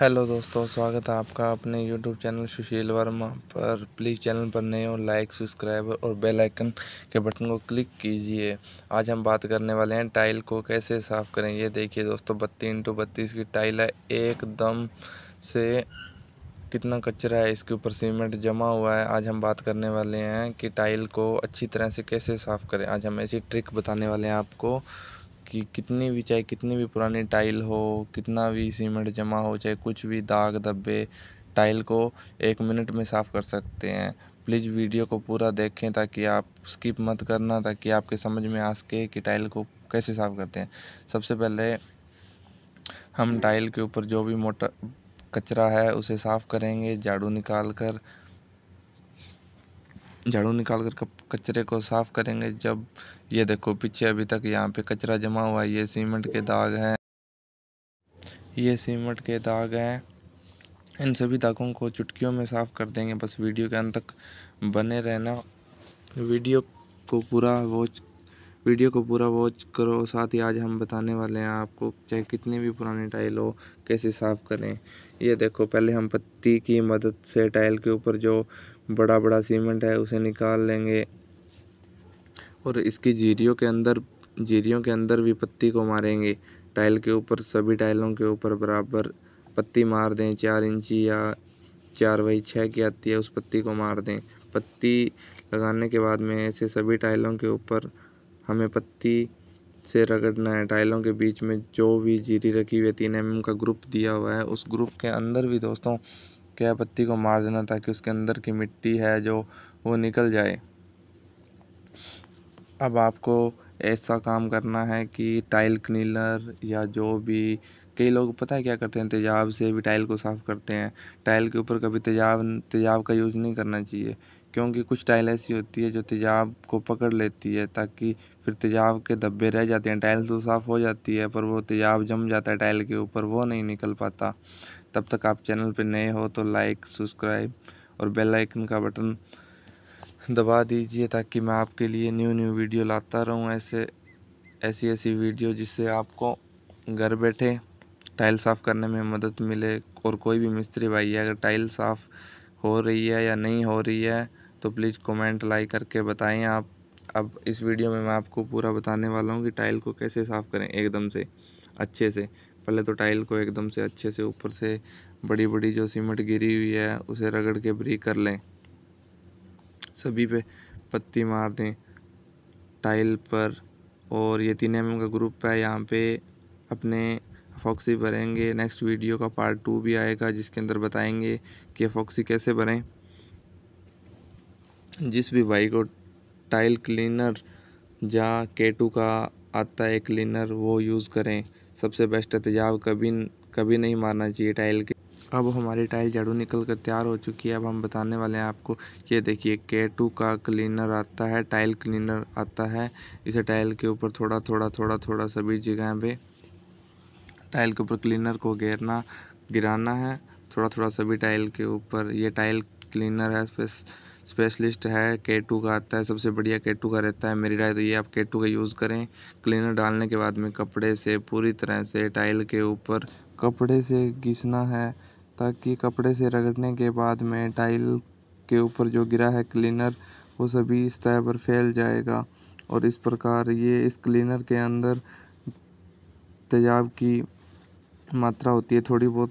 hello दोस्तों स्वागत है आपका अपने यूट्यूब चैनल सुशील वर्मा पर प्लीज़ चैनल पर नए हो लाइक सब्सक्राइब और बेल आइकन के बटन को क्लिक कीजिए आज हम बात करने वाले हैं टाइल को कैसे साफ़ करें ये देखिए दोस्तों बत्तीस इंटू बत्तीस की टाइल है एकदम से कितना कचरा है इसके ऊपर सीमेंट जमा हुआ है आज हम बात करने वाले हैं कि टाइल को अच्छी तरह से कैसे साफ़ करें आज हम ऐसी ट्रिक बताने वाले हैं आपको कि कितनी भी चाहे कितनी भी पुरानी टाइल हो कितना भी सीमेंट जमा हो चाहे कुछ भी दाग धब्बे टाइल को एक मिनट में साफ़ कर सकते हैं प्लीज़ वीडियो को पूरा देखें ताकि आप स्किप मत करना ताकि आपके समझ में आ सके कि टाइल को कैसे साफ़ करते हैं सबसे पहले हम टाइल के ऊपर जो भी मोटा कचरा है उसे साफ़ करेंगे झाड़ू निकाल कर झाड़ू निकाल कर कचरे को साफ करेंगे जब ये देखो पीछे अभी तक यहाँ पे कचरा जमा हुआ है ये सीमेंट के दाग हैं ये सीमेंट के दाग हैं इन सभी दागों को चुटकियों में साफ़ कर देंगे बस वीडियो के अंत तक बने रहना वीडियो को पूरा वॉच वीडियो को पूरा वॉच करो साथ ही आज हम बताने वाले हैं आपको चाहे कितने भी पुराने टाइल हो कैसे साफ़ करें ये देखो पहले हम पत्ती की मदद से टाइल के ऊपर जो बड़ा बड़ा सीमेंट है उसे निकाल लेंगे और इसकी जीरियों के अंदर जीरियों के अंदर भी पत्ती को मारेंगे टाइल के ऊपर सभी टाइलों के ऊपर बराबर पत्ती मार दें चार इंची या चार बाई छः की आती है उस पत्ती को मार दें पत्ती लगाने के बाद में ऐसे सभी टाइलों के ऊपर हमें पत्ती से रगड़ना है टाइलों के बीच में जो भी जीरी रखी हुई है तीन एम का ग्रुप दिया हुआ है उस ग्रुप के अंदर भी दोस्तों क्या पत्ती को मार देना ताकि उसके अंदर की मिट्टी है जो वो निकल जाए अब आपको ऐसा काम करना है कि टाइल क्लीनर या जो भी कई लोग पता है क्या करते हैं तेजाब से भी टाइल को साफ़ करते हैं टाइल के ऊपर कभी तेजाब तेजाब का यूज़ नहीं करना चाहिए क्योंकि कुछ टाइल ऐसी होती है जो तेजाब को पकड़ लेती है ताकि फिर तेजाब के धब्बे रह जाते हैं टाइल तो साफ़ हो जाती है पर वो तेजाब जम जाता है टाइल के ऊपर वो नहीं निकल पाता तब तक आप चैनल पर नए हो तो लाइक सब्सक्राइब और बेल आइकन का बटन दबा दीजिए ताकि मैं आपके लिए न्यू न्यू वीडियो लाता रहूँ ऐसे ऐसी ऐसी वीडियो जिससे आपको घर बैठे टाइल साफ़ करने में मदद मिले और कोई भी मिस्त्री भाई है अगर टाइल साफ़ हो रही है या नहीं हो रही है तो प्लीज़ कमेंट लाइक करके बताएं आप अब इस वीडियो में मैं आपको पूरा बताने वाला हूँ कि टाइल को कैसे साफ़ करें एकदम से अच्छे से पहले तो टाइल को एकदम से अच्छे से ऊपर से बड़ी बड़ी जो सीमेंट गिरी हुई है उसे रगड़ के ब्रीक कर लें सभी पे पत्ती मार दें टाइल पर और ये तीन एम का ग्रुप है यहाँ पे अपने फॉक्सी भरेंगे नेक्स्ट वीडियो का पार्ट टू भी आएगा जिसके अंदर बताएंगे कि फॉक्सी कैसे भरें जिस भी भाई को टाइल क्लीनर या केटू का आता है क्लीनर वो यूज़ करें सबसे बेस्ट है कभी कभी नहीं मारना चाहिए टाइल के अब हमारी टाइल झाड़ू निकल कर तैयार हो चुकी है अब हम बताने वाले हैं आपको ये देखिए के टू का क्लीनर आता है टाइल क्लीनर आता है इसे टाइल के ऊपर थोड़ा थोड़ा थोड़ा थोड़ा सभी जगह पे टाइल के ऊपर क्लीनर को घेरना गिराना है थोड़ा थोड़ा सभी टाइल के ऊपर ये टाइल क्लीनर है स्पेस स्पेशलिस्ट है के टू का आता है सबसे बढ़िया के टू का रहता है मेरी राय तो ये आप के टू का यूज़ करें क्लीनर डालने के बाद में कपड़े से पूरी तरह से टाइल के ऊपर कपड़े से घिसना है ताकि कपड़े से रगड़ने के बाद में टाइल के ऊपर जो गिरा है क्लीनर वो सभी तरह पर फैल जाएगा और इस प्रकार ये इस क्लीनर के अंदर तेजाब की मात्रा होती है थोड़ी बहुत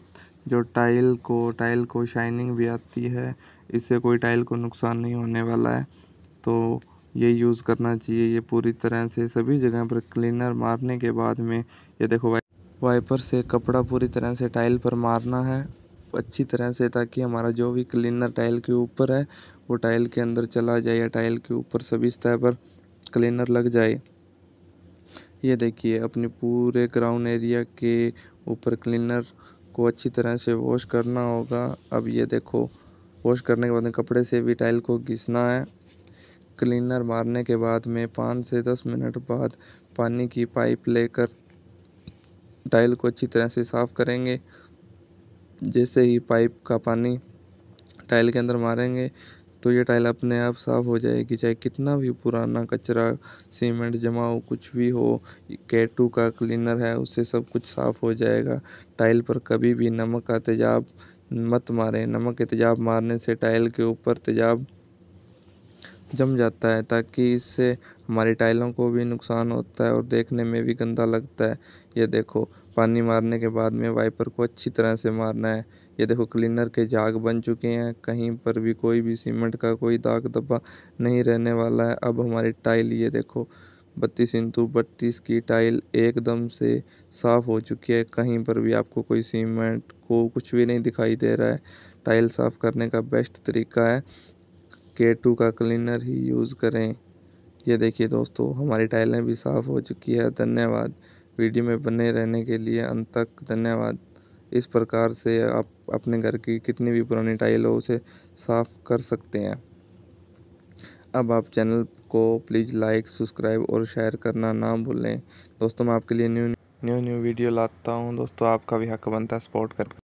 जो टाइल को टाइल को शाइनिंग भी आती है इससे कोई टाइल को नुकसान नहीं होने वाला है तो ये यूज़ करना चाहिए ये पूरी तरह से सभी जगह पर क्लीनर मारने के बाद में ये देखो वाइपर से कपड़ा पूरी तरह से टाइल पर मारना है अच्छी तरह से ताकि हमारा जो भी क्लीनर टाइल के ऊपर है वो टाइल के अंदर चला जाए या टाइल के ऊपर सभी स्तर पर क्लीनर लग जाए ये देखिए अपने पूरे ग्राउंड एरिया के ऊपर क्लीनर को अच्छी तरह से वॉश करना होगा अब ये देखो वॉश करने के बाद कपड़े से भी टाइल को घिसना है क्लीनर मारने के बाद में पाँच से दस मिनट बाद पानी की पाइप लेकर टाइल को अच्छी तरह से साफ़ करेंगे जैसे ही पाइप का पानी टाइल के अंदर मारेंगे तो ये टाइल अपने आप साफ़ हो जाएगी चाहे कितना भी पुराना कचरा सीमेंट जमा हो कुछ भी हो केटू का क्लीनर है उससे सब कुछ साफ़ हो जाएगा टाइल पर कभी भी नमक का तेजाब मत मारें नमक के तेजाब मारने से टाइल के ऊपर तेजाब जम जाता है ताकि इससे हमारी टाइलों को भी नुकसान होता है और देखने में भी गंदा लगता है ये देखो पानी मारने के बाद में वाइपर को अच्छी तरह से मारना है ये देखो क्लीनर के झाग बन चुके हैं कहीं पर भी कोई भी सीमेंट का कोई दाग धब्बा नहीं रहने वाला है अब हमारी टाइल ये देखो बत्तीस इंटू बत्तीस की टाइल एकदम से साफ़ हो चुकी है कहीं पर भी आपको कोई सीमेंट को कुछ भी नहीं दिखाई दे रहा है टाइल साफ़ करने का बेस्ट तरीका है के टू का क्लीनर ही यूज़ करें ये देखिए दोस्तों हमारी टाइलें भी साफ़ हो चुकी है धन्यवाद वीडियो में बने रहने के लिए अंत तक धन्यवाद इस प्रकार से आप अपने घर की कितनी भी पुरानी टाइल हो उसे साफ़ कर सकते हैं अब आप चैनल को प्लीज़ लाइक सब्सक्राइब और शेयर करना ना भूलें दोस्तों मैं आपके लिए न्यू न्यू न्यू वीडियो लाता हूँ दोस्तों आपका भी हक बनता है सपोर्ट कर